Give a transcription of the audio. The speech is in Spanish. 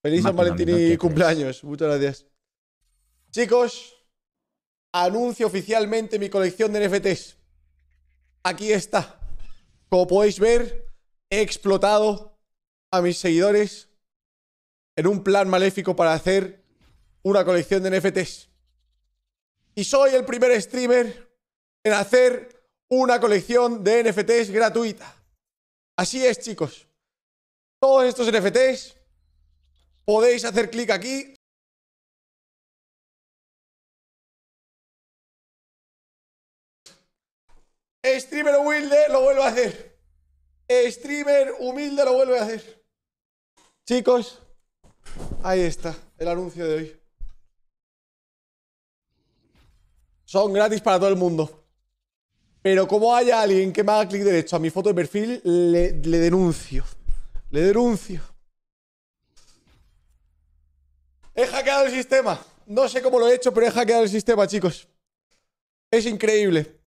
Feliz San Valentín y cumpleaños. Muchas gracias. Chicos, anuncio oficialmente mi colección de NFTs. Aquí está. Como podéis ver, he explotado a mis seguidores en un plan maléfico para hacer una colección de NFTs. Y soy el primer streamer en hacer una colección de NFTs gratuita. Así es, chicos. Todos estos NFTs Podéis hacer clic aquí Streamer humilde lo vuelvo a hacer. Streamer humilde lo vuelvo a hacer. Chicos, ahí está el anuncio de hoy. Son gratis para todo el mundo. Pero como haya alguien que me haga clic derecho a mi foto de perfil, le denuncio. Le denuncio. He hackeado el sistema. No sé cómo lo he hecho, pero he hackeado el sistema, chicos. Es increíble.